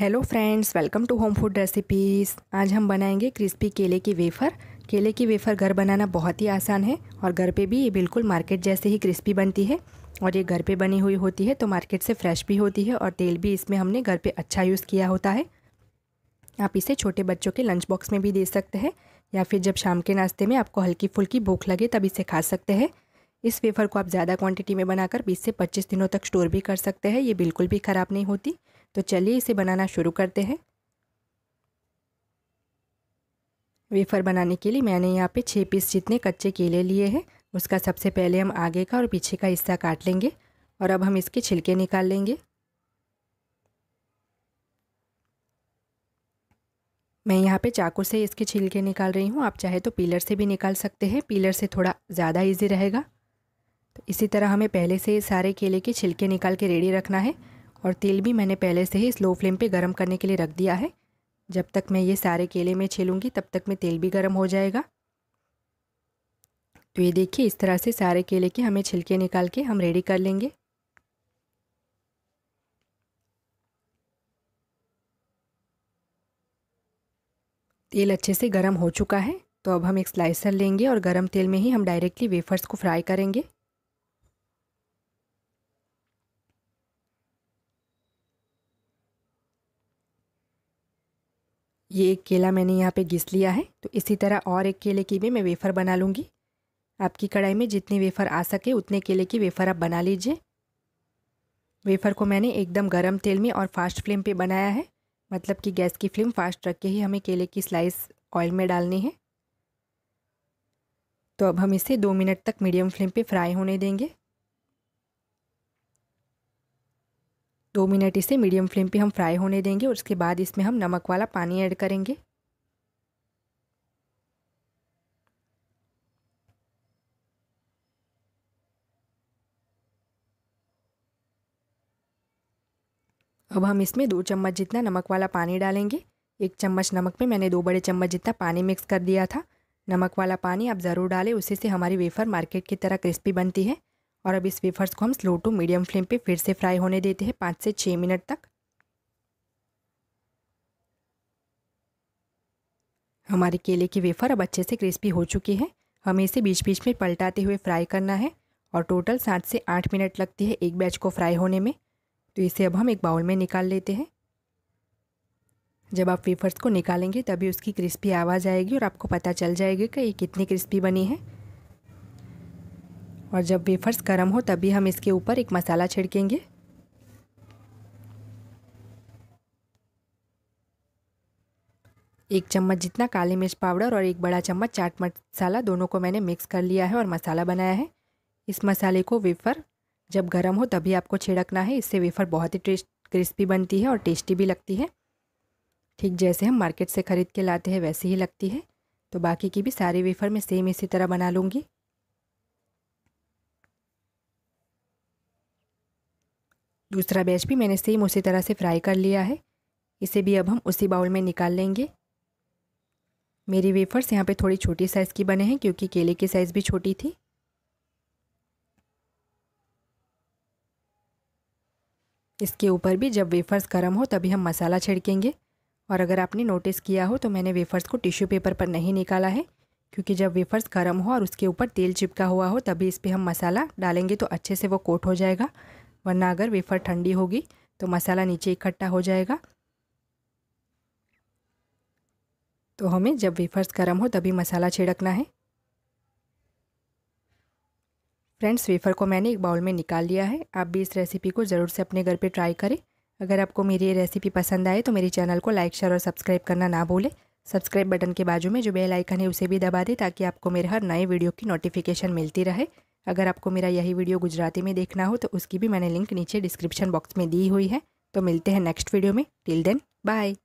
hello friends welcome to home food recipes आज हम बनाएंगे क्रिस्पी केले की वेफ़र केले की वेफ़र घर बनाना बहुत ही आसान है और घर पे भी ये बिल्कुल मार्केट जैसे ही क्रिस्पी बनती है और ये घर पे बनी हुई होती है तो मार्केट से फ्रेश भी होती है और तेल भी इसमें हमने घर पे अच्छा यूज़ किया होता है आप इसे छोटे बच्चों के लंच बॉक्स में भी दे सकते हैं या फिर जब शाम के नाश्ते में आपको हल्की फुल्की भूख लगे तब इसे खा सकते हैं इस वेफ़र को आप ज़्यादा क्वांटिटी में बनाकर 20 से 25 दिनों तक स्टोर भी कर सकते हैं ये बिल्कुल भी ख़राब नहीं होती तो चलिए इसे बनाना शुरू करते हैं वेफर बनाने के लिए मैंने यहाँ पे छः पीस जितने कच्चे केले लिए हैं उसका सबसे पहले हम आगे का और पीछे का हिस्सा काट लेंगे और अब हम इसके छिलके निकाल लेंगे मैं यहाँ पे चाकू से इसके छिलके निकाल रही हूँ आप चाहे तो पीलर से भी निकाल सकते हैं पीलर से थोड़ा ज़्यादा ईजी रहेगा तो इसी तरह हमें पहले से सारे केले के छिलके निकाल के रेडी रखना है और तेल भी मैंने पहले से ही स्लो फ्लेम पे गरम करने के लिए रख दिया है जब तक मैं ये सारे केले में छीलूँगी तब तक में तेल भी गर्म हो जाएगा तो ये देखिए इस तरह से सारे केले के हमें छिलके निकाल के हम रेडी कर लेंगे तेल अच्छे से गर्म हो चुका है तो अब हम एक स्लाइसर लेंगे और गरम तेल में ही हम डायरेक्टली वेफर्स को फ्राई करेंगे ये एक केला मैंने यहाँ पे घिस लिया है तो इसी तरह और एक केले की भी मैं वेफ़र बना लूँगी आपकी कढ़ाई में जितने वेफ़र आ सके उतने केले की वेफ़र आप बना लीजिए वेफ़र को मैंने एकदम गर्म तेल में और फास्ट फ्लेम पे बनाया है मतलब कि गैस की फ्लेम फास्ट रख के ही हमें केले की स्लाइस ऑयल में डालनी है तो अब हम इसे दो मिनट तक मीडियम फ्लेम पर फ्राई होने देंगे दो मिनट इसे मीडियम फ्लेम पे हम फ्राई होने देंगे और उसके बाद इसमें हम नमक वाला पानी ऐड करेंगे अब हम इसमें दो चम्मच जितना नमक वाला पानी डालेंगे एक चम्मच नमक में मैंने दो बड़े चम्मच जितना पानी मिक्स कर दिया था नमक वाला पानी आप ज़रूर डालें उसी से हमारी वेफ़र मार्केट की तरह क्रिस्पी बनती है और अब इस वेफर्स को हम स्लो टू मीडियम फ्लेम पे फिर से फ्राई होने देते हैं पाँच से छः मिनट तक हमारे केले के वेफर अब अच्छे से क्रिस्पी हो चुके हैं हमें इसे बीच बीच में पलटाते हुए फ्राई करना है और टोटल सात से आठ मिनट लगती है एक बैच को फ्राई होने में तो इसे अब हम एक बाउल में निकाल लेते हैं जब आप वेफर्स को निकालेंगे तभी उसकी क्रिस्पी आवाज़ आएगी और आपको पता चल जाएगा कि ये कितनी क्रिस्पी बनी है और जब वेफर्स गर्म हो तभी हम इसके ऊपर एक मसाला छिड़केंगे एक चम्मच जितना काली मिर्च पाउडर और एक बड़ा चम्मच चाट मसाला दोनों को मैंने मिक्स कर लिया है और मसाला बनाया है इस मसाले को वेफ़र जब गर्म हो तभी आपको छिड़कना है इससे वेफ़र बहुत ही टेस्ट क्रिस्पी बनती है और टेस्टी भी लगती है ठीक जैसे हम मार्केट से ख़रीद के लाते हैं वैसे ही लगती है तो बाकी की भी सारी वेफ़र मैं सेम इसी तरह बना लूँगी दूसरा बैच भी मैंने सेम उसी तरह से फ्राई कर लिया है इसे भी अब हम उसी बाउल में निकाल लेंगे मेरी वेफर्स यहाँ पे थोड़ी छोटी साइज़ की बने हैं क्योंकि केले की साइज़ भी छोटी थी इसके ऊपर भी जब वेफर्स गर्म हो तभी हम मसाला छिड़केंगे और अगर आपने नोटिस किया हो तो मैंने वेफर्स को टिश्यू पेपर पर नहीं निकाला है क्योंकि जब वेफर्स गर्म हो और उसके ऊपर तेल चिपका हुआ हो तभी इस पर हम मसाला डालेंगे तो अच्छे से वो कोट हो जाएगा वरना अगर वेफ़र ठंडी होगी तो मसाला नीचे इकट्ठा हो जाएगा तो हमें जब वेफ़र्स गर्म हो तभी मसाला छिड़कना है फ्रेंड्स वेफ़र को मैंने एक बाउल में निकाल लिया है आप भी इस रेसिपी को ज़रूर से अपने घर पे ट्राई करें अगर आपको मेरी ये रेसिपी पसंद आए तो मेरे चैनल को लाइक शेयर और सब्सक्राइब करना ना भूलें सब्सक्राइब बटन के बाजू में जो बेल आइकन है उसे भी दबा दें ताकि आपको मेरे हर नए वीडियो की नोटिफिकेशन मिलती रहे अगर आपको मेरा यही वीडियो गुजराती में देखना हो तो उसकी भी मैंने लिंक नीचे डिस्क्रिप्शन बॉक्स में दी हुई है तो मिलते हैं नेक्स्ट वीडियो में टिल देन बाय